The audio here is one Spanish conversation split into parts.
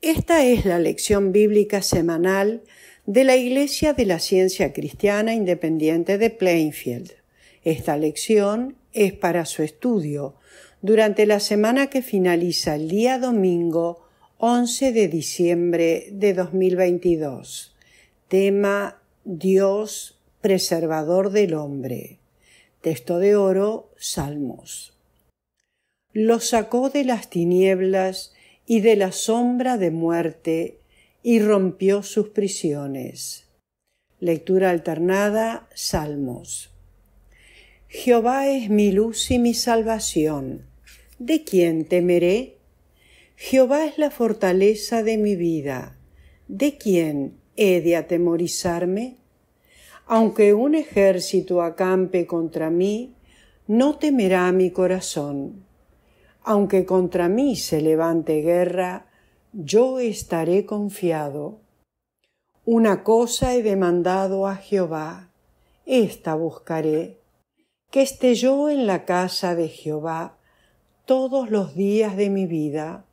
Esta es la lección bíblica semanal de la Iglesia de la Ciencia Cristiana Independiente de Plainfield. Esta lección es para su estudio durante la semana que finaliza el día domingo 11 de diciembre de 2022. Tema Dios preservador del hombre. Texto de oro, Salmos. Los sacó de las tinieblas y de la sombra de muerte, y rompió sus prisiones. Lectura alternada, Salmos. Jehová es mi luz y mi salvación. ¿De quién temeré? Jehová es la fortaleza de mi vida. ¿De quién he de atemorizarme? Aunque un ejército acampe contra mí, no temerá mi corazón. Aunque contra mí se levante guerra, yo estaré confiado. Una cosa he demandado a Jehová, esta buscaré, que esté yo en la casa de Jehová todos los días de mi vida,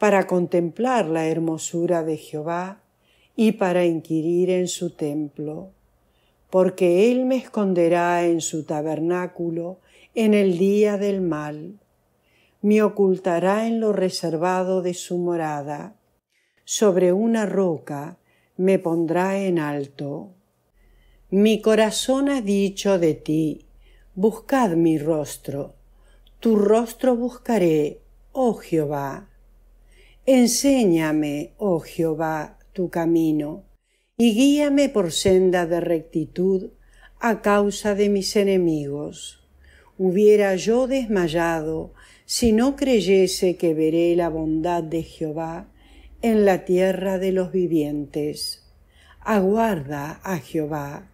para contemplar la hermosura de Jehová y para inquirir en su templo, porque él me esconderá en su tabernáculo en el día del mal me ocultará en lo reservado de su morada. Sobre una roca me pondrá en alto. Mi corazón ha dicho de ti, buscad mi rostro. Tu rostro buscaré, oh Jehová. Enséñame, oh Jehová, tu camino, y guíame por senda de rectitud a causa de mis enemigos. Hubiera yo desmayado si no creyese que veré la bondad de Jehová en la tierra de los vivientes. Aguarda a Jehová,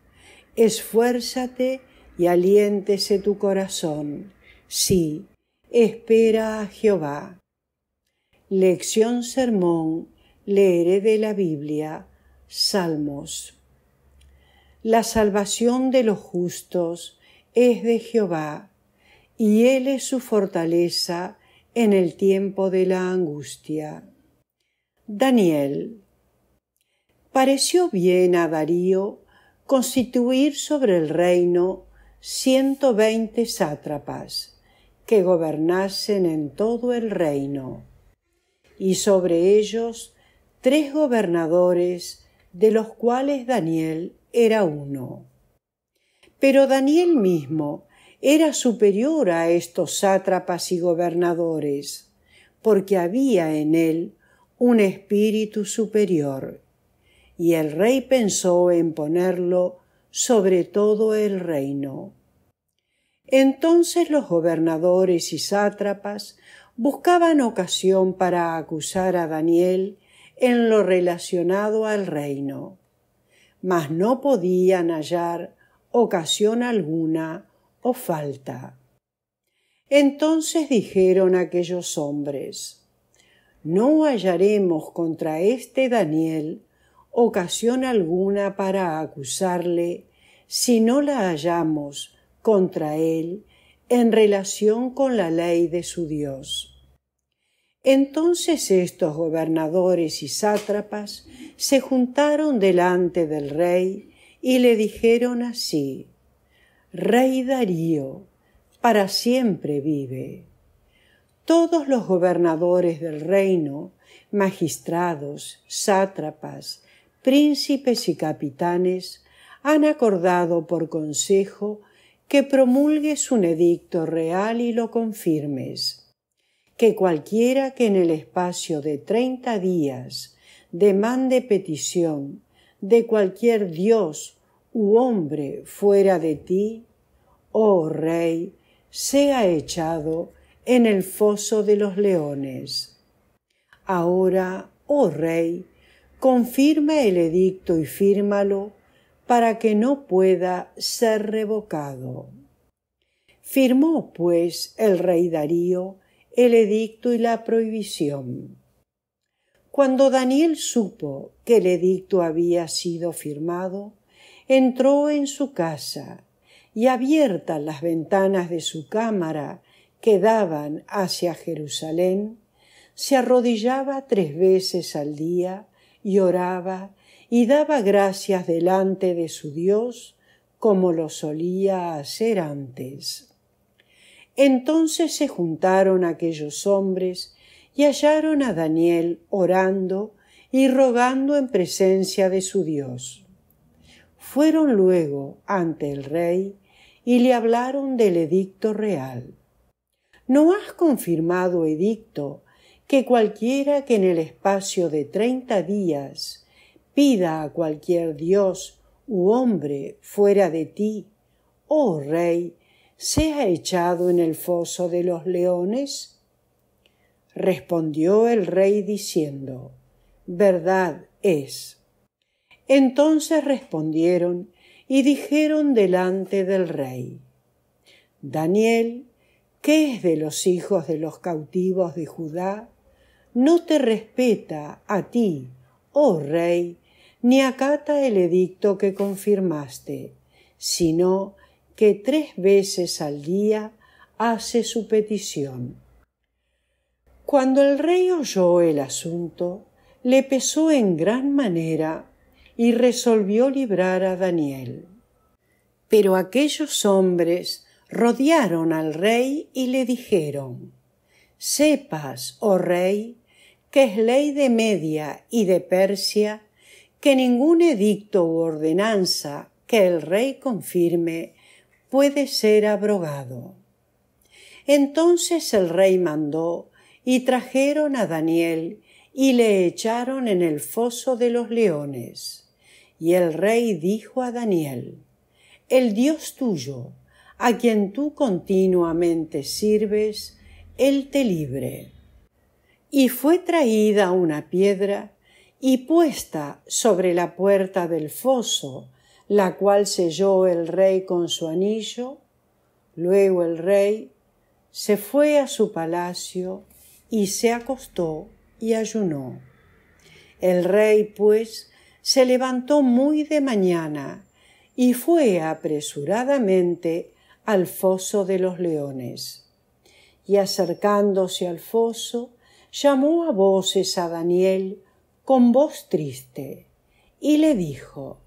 esfuérzate y aliéntese tu corazón. Sí, espera a Jehová. Lección Sermón, leeré de la Biblia, Salmos. La salvación de los justos es de Jehová y Él es su fortaleza en el tiempo de la angustia. Daniel. Pareció bien a Darío constituir sobre el reino ciento veinte sátrapas que gobernasen en todo el reino, y sobre ellos tres gobernadores, de los cuales Daniel era uno. Pero Daniel mismo era superior a estos sátrapas y gobernadores, porque había en él un espíritu superior, y el rey pensó en ponerlo sobre todo el reino. Entonces los gobernadores y sátrapas buscaban ocasión para acusar a Daniel en lo relacionado al reino, mas no podían hallar ocasión alguna o falta. Entonces dijeron aquellos hombres, no hallaremos contra este Daniel ocasión alguna para acusarle, si no la hallamos contra él en relación con la ley de su Dios. Entonces estos gobernadores y sátrapas se juntaron delante del rey y le dijeron así Rey Darío, para siempre vive. Todos los gobernadores del reino, magistrados, sátrapas, príncipes y capitanes, han acordado por consejo que promulgues un edicto real y lo confirmes, que cualquiera que en el espacio de treinta días demande petición de cualquier dios hombre fuera de ti, oh Rey, sea echado en el foso de los leones. Ahora, oh Rey, confirme el edicto y fírmalo para que no pueda ser revocado. Firmó, pues, el rey Darío el edicto y la prohibición. Cuando Daniel supo que el edicto había sido firmado, entró en su casa y abiertas las ventanas de su cámara que daban hacia Jerusalén, se arrodillaba tres veces al día y oraba y daba gracias delante de su Dios como lo solía hacer antes. Entonces se juntaron aquellos hombres y hallaron a Daniel orando y rogando en presencia de su Dios fueron luego ante el rey y le hablaron del edicto real. ¿No has confirmado edicto que cualquiera que en el espacio de treinta días pida a cualquier dios u hombre fuera de ti, oh rey, sea echado en el foso de los leones? Respondió el rey diciendo, Verdad es entonces respondieron y dijeron delante del rey, Daniel, ¿qué es de los hijos de los cautivos de Judá? No te respeta a ti, oh rey, ni acata el edicto que confirmaste, sino que tres veces al día hace su petición. Cuando el rey oyó el asunto, le pesó en gran manera y resolvió librar a Daniel. Pero aquellos hombres rodearon al rey y le dijeron Sepas, oh rey, que es ley de Media y de Persia que ningún edicto u ordenanza que el rey confirme puede ser abrogado. Entonces el rey mandó y trajeron a Daniel y le echaron en el foso de los leones. Y el rey dijo a Daniel, El Dios tuyo, a quien tú continuamente sirves, Él te libre. Y fue traída una piedra y puesta sobre la puerta del foso, la cual selló el rey con su anillo. Luego el rey se fue a su palacio y se acostó y ayunó. El rey, pues, se levantó muy de mañana y fue apresuradamente al foso de los leones. Y acercándose al foso, llamó a voces a Daniel con voz triste y le dijo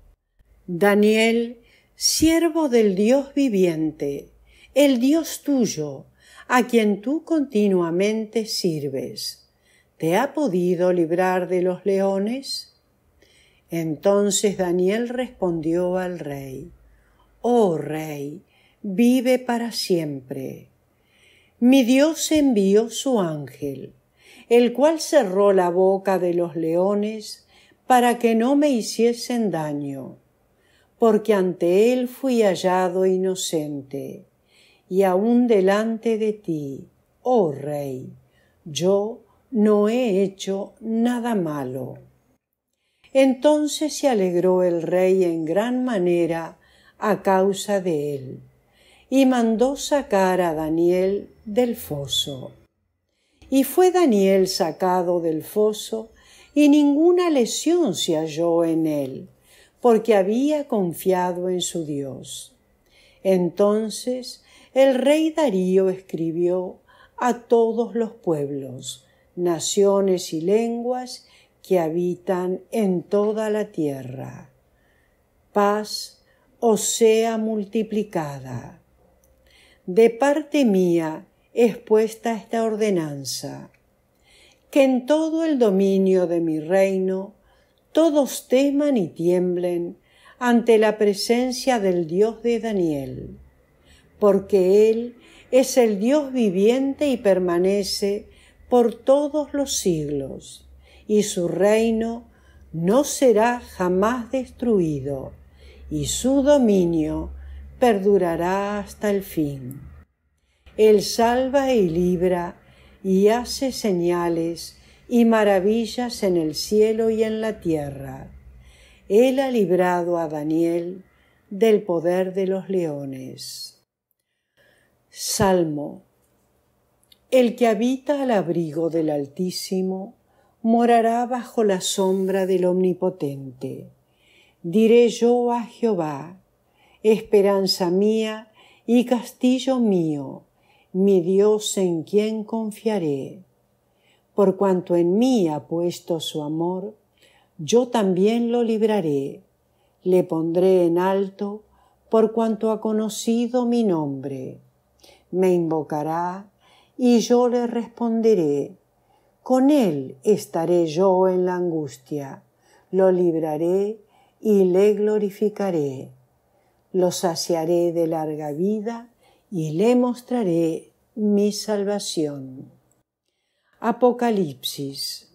Daniel, siervo del Dios viviente, el Dios tuyo, a quien tú continuamente sirves, ¿te ha podido librar de los leones? Entonces Daniel respondió al rey, Oh rey, vive para siempre. Mi Dios envió su ángel, el cual cerró la boca de los leones para que no me hiciesen daño, porque ante él fui hallado inocente, y aun delante de ti, oh rey, yo no he hecho nada malo. Entonces se alegró el rey en gran manera a causa de él, y mandó sacar a Daniel del foso. Y fue Daniel sacado del foso, y ninguna lesión se halló en él, porque había confiado en su Dios. Entonces el rey Darío escribió a todos los pueblos, naciones y lenguas, que habitan en toda la tierra. Paz o sea multiplicada. De parte mía es puesta esta ordenanza, que en todo el dominio de mi reino todos teman y tiemblen ante la presencia del Dios de Daniel, porque Él es el Dios viviente y permanece por todos los siglos y su reino no será jamás destruido, y su dominio perdurará hasta el fin. Él salva y libra, y hace señales y maravillas en el cielo y en la tierra. Él ha librado a Daniel del poder de los leones. Salmo. El que habita al abrigo del Altísimo morará bajo la sombra del Omnipotente. Diré yo a Jehová, esperanza mía y castillo mío, mi Dios en quien confiaré. Por cuanto en mí ha puesto su amor, yo también lo libraré, le pondré en alto, por cuanto ha conocido mi nombre. Me invocará y yo le responderé con él estaré yo en la angustia, lo libraré y le glorificaré, lo saciaré de larga vida y le mostraré mi salvación. Apocalipsis.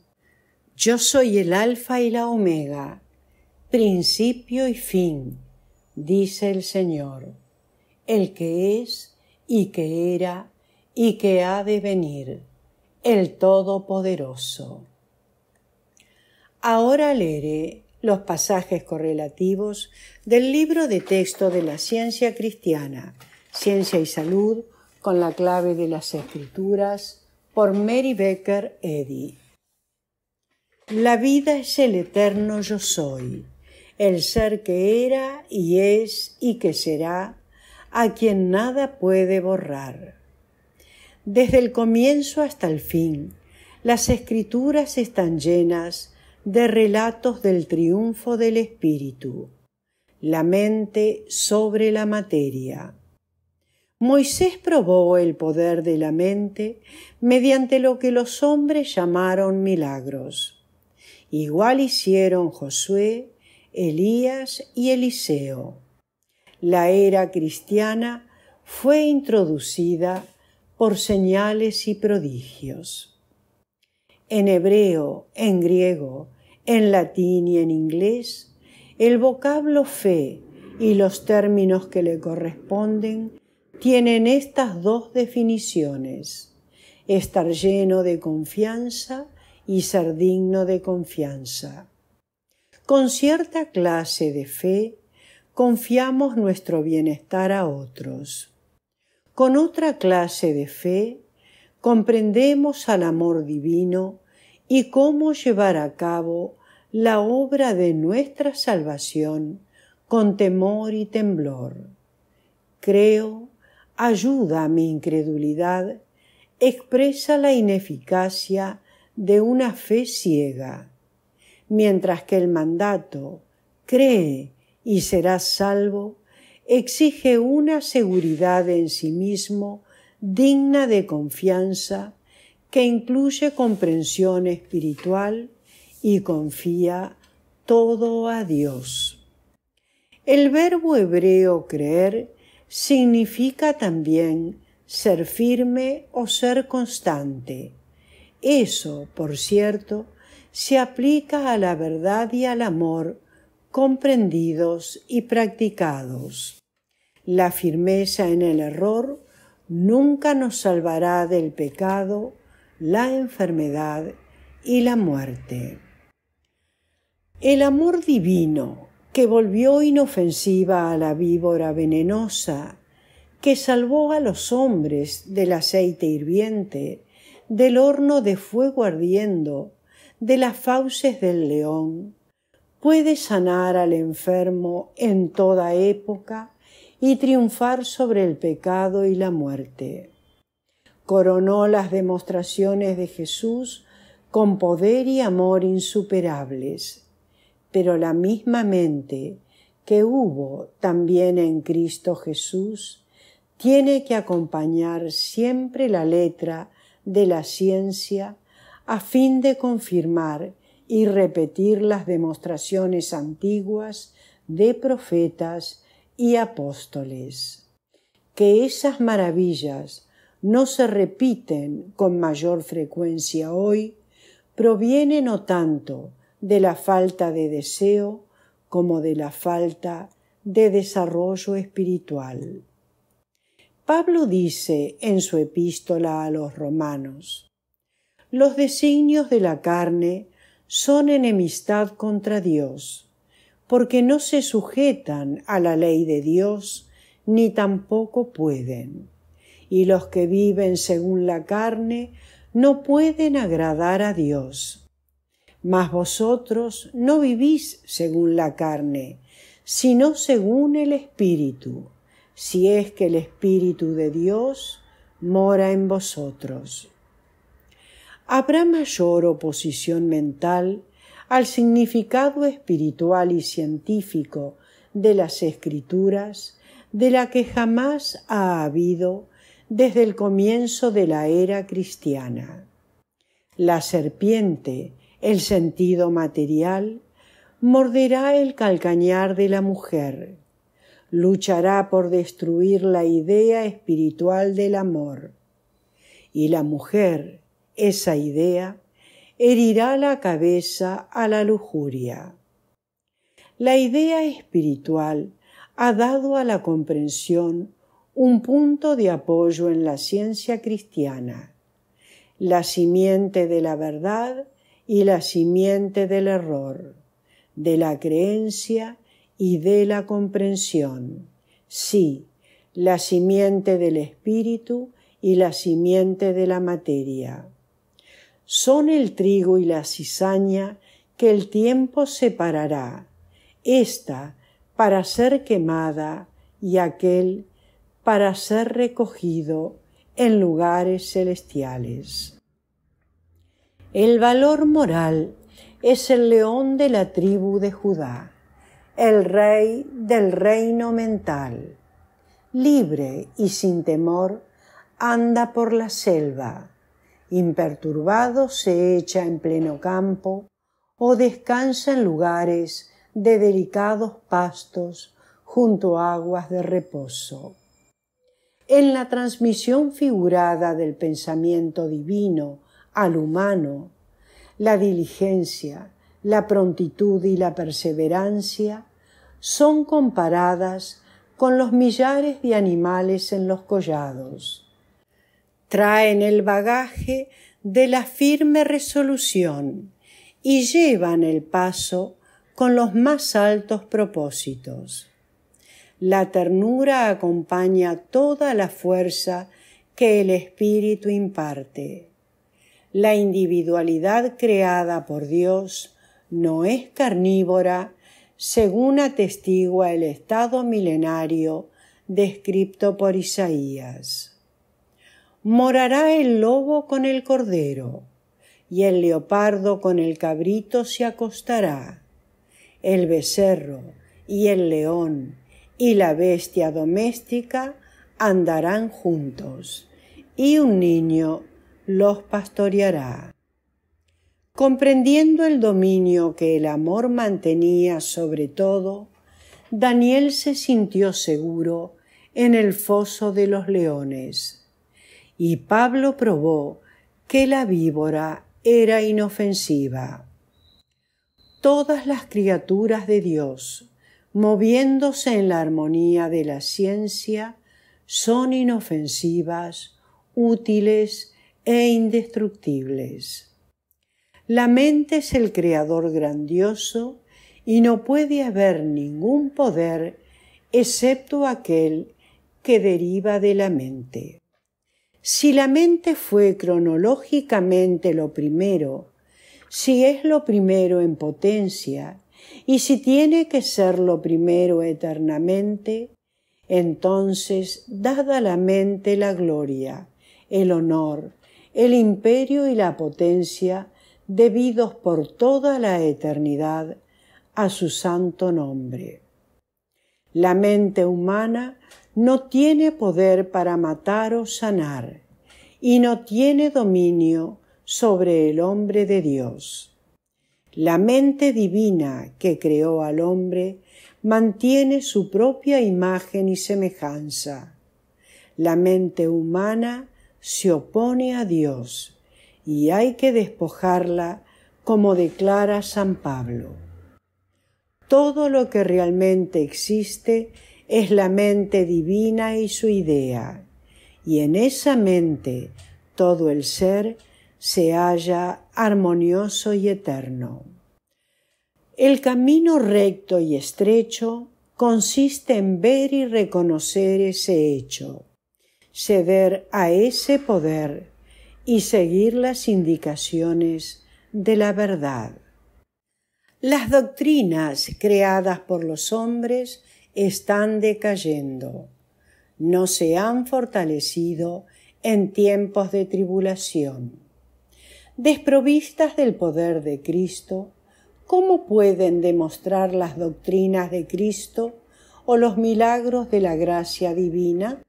Yo soy el Alfa y la Omega, principio y fin, dice el Señor, el que es y que era y que ha de venir el Todopoderoso. Ahora leeré los pasajes correlativos del libro de texto de la ciencia cristiana, Ciencia y Salud, con la clave de las escrituras, por Mary Becker Eddy. La vida es el eterno yo soy, el ser que era y es y que será, a quien nada puede borrar desde el comienzo hasta el fin. Las escrituras están llenas de relatos del triunfo del espíritu, la mente sobre la materia. Moisés probó el poder de la mente mediante lo que los hombres llamaron milagros. Igual hicieron Josué, Elías y Eliseo. La era cristiana fue introducida por señales y prodigios. En hebreo, en griego, en latín y en inglés, el vocablo fe y los términos que le corresponden tienen estas dos definiciones, estar lleno de confianza y ser digno de confianza. Con cierta clase de fe, confiamos nuestro bienestar a otros. Con otra clase de fe comprendemos al amor divino y cómo llevar a cabo la obra de nuestra salvación con temor y temblor. Creo, ayuda a mi incredulidad, expresa la ineficacia de una fe ciega, mientras que el mandato cree y serás salvo exige una seguridad en sí mismo digna de confianza que incluye comprensión espiritual y confía todo a Dios. El verbo hebreo creer significa también ser firme o ser constante. Eso, por cierto, se aplica a la verdad y al amor comprendidos y practicados. La firmeza en el error nunca nos salvará del pecado, la enfermedad y la muerte. El amor divino que volvió inofensiva a la víbora venenosa, que salvó a los hombres del aceite hirviente, del horno de fuego ardiendo, de las fauces del león, puede sanar al enfermo en toda época y triunfar sobre el pecado y la muerte. Coronó las demostraciones de Jesús con poder y amor insuperables, pero la misma mente que hubo también en Cristo Jesús tiene que acompañar siempre la letra de la ciencia a fin de confirmar y repetir las demostraciones antiguas de profetas y apóstoles. Que esas maravillas no se repiten con mayor frecuencia hoy proviene no tanto de la falta de deseo como de la falta de desarrollo espiritual. Pablo dice en su epístola a los romanos, los designios de la carne son enemistad contra Dios, porque no se sujetan a la ley de Dios, ni tampoco pueden. Y los que viven según la carne no pueden agradar a Dios. Mas vosotros no vivís según la carne, sino según el Espíritu, si es que el Espíritu de Dios mora en vosotros habrá mayor oposición mental al significado espiritual y científico de las escrituras de la que jamás ha habido desde el comienzo de la era cristiana. La serpiente, el sentido material, morderá el calcañar de la mujer, luchará por destruir la idea espiritual del amor, y la mujer, esa idea herirá la cabeza a la lujuria. La idea espiritual ha dado a la comprensión un punto de apoyo en la ciencia cristiana, la simiente de la verdad y la simiente del error, de la creencia y de la comprensión. Sí, la simiente del espíritu y la simiente de la materia. Son el trigo y la cizaña que el tiempo separará, esta para ser quemada y aquel para ser recogido en lugares celestiales. El valor moral es el león de la tribu de Judá, el rey del reino mental. Libre y sin temor, anda por la selva imperturbado se echa en pleno campo o descansa en lugares de delicados pastos junto a aguas de reposo. En la transmisión figurada del pensamiento divino al humano, la diligencia, la prontitud y la perseverancia son comparadas con los millares de animales en los collados traen el bagaje de la firme resolución y llevan el paso con los más altos propósitos. La ternura acompaña toda la fuerza que el espíritu imparte. La individualidad creada por Dios no es carnívora, según atestigua el estado milenario descrito por Isaías morará el lobo con el cordero, y el leopardo con el cabrito se acostará, el becerro y el león y la bestia doméstica andarán juntos, y un niño los pastoreará. Comprendiendo el dominio que el amor mantenía sobre todo, Daniel se sintió seguro en el foso de los leones y Pablo probó que la víbora era inofensiva. Todas las criaturas de Dios, moviéndose en la armonía de la ciencia, son inofensivas, útiles e indestructibles. La mente es el creador grandioso y no puede haber ningún poder excepto aquel que deriva de la mente. Si la mente fue cronológicamente lo primero, si es lo primero en potencia y si tiene que ser lo primero eternamente, entonces dada la mente la gloria, el honor, el imperio y la potencia debidos por toda la eternidad a su santo nombre. La mente humana no tiene poder para matar o sanar, y no tiene dominio sobre el hombre de Dios. La mente divina que creó al hombre mantiene su propia imagen y semejanza. La mente humana se opone a Dios y hay que despojarla como declara San Pablo. Todo lo que realmente existe es la mente divina y su idea, y en esa mente todo el ser se halla armonioso y eterno. El camino recto y estrecho consiste en ver y reconocer ese hecho, ceder a ese poder y seguir las indicaciones de la verdad. Las doctrinas creadas por los hombres están decayendo, no se han fortalecido en tiempos de tribulación. Desprovistas del poder de Cristo, ¿cómo pueden demostrar las doctrinas de Cristo o los milagros de la gracia divina?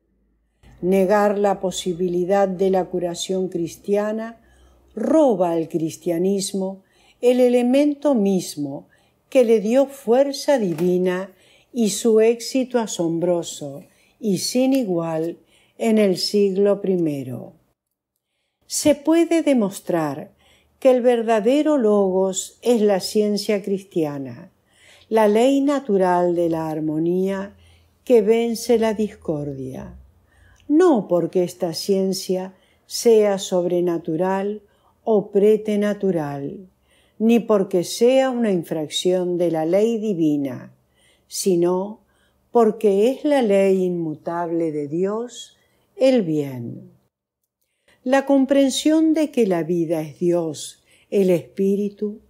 Negar la posibilidad de la curación cristiana roba al cristianismo el elemento mismo que le dio fuerza divina y su éxito asombroso y sin igual en el siglo I. Se puede demostrar que el verdadero logos es la ciencia cristiana, la ley natural de la armonía que vence la discordia, no porque esta ciencia sea sobrenatural o pretenatural, ni porque sea una infracción de la ley divina, sino porque es la ley inmutable de Dios el bien. La comprensión de que la vida es Dios, el Espíritu,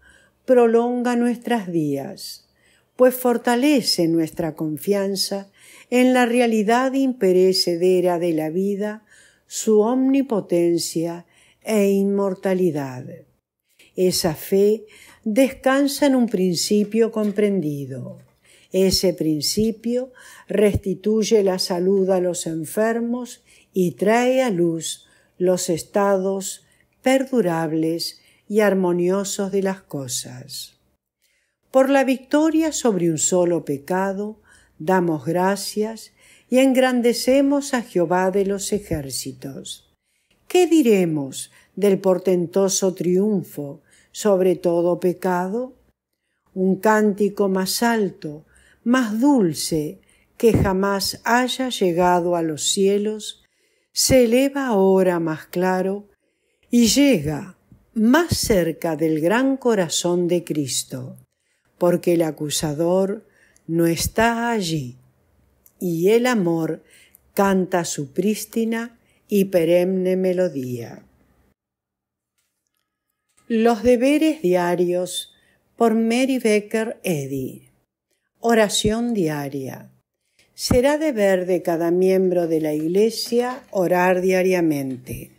prolonga nuestras días pues fortalece nuestra confianza en la realidad imperecedera de la vida, su omnipotencia e inmortalidad. Esa fe descansa en un principio comprendido ese principio restituye la salud a los enfermos y trae a luz los estados perdurables y armoniosos de las cosas. Por la victoria sobre un solo pecado, damos gracias y engrandecemos a Jehová de los ejércitos. ¿Qué diremos del portentoso triunfo sobre todo pecado? Un cántico más alto, más dulce que jamás haya llegado a los cielos, se eleva ahora más claro y llega más cerca del gran corazón de Cristo, porque el acusador no está allí y el amor canta su prístina y perenne melodía. Los deberes diarios por Mary Becker Eddy Oración diaria. Será deber de cada miembro de la Iglesia orar diariamente.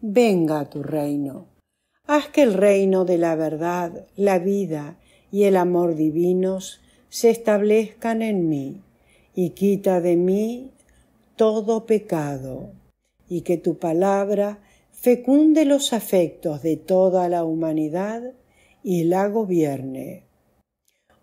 Venga tu reino. Haz que el reino de la verdad, la vida y el amor divinos se establezcan en mí, y quita de mí todo pecado, y que tu palabra fecunde los afectos de toda la humanidad y la gobierne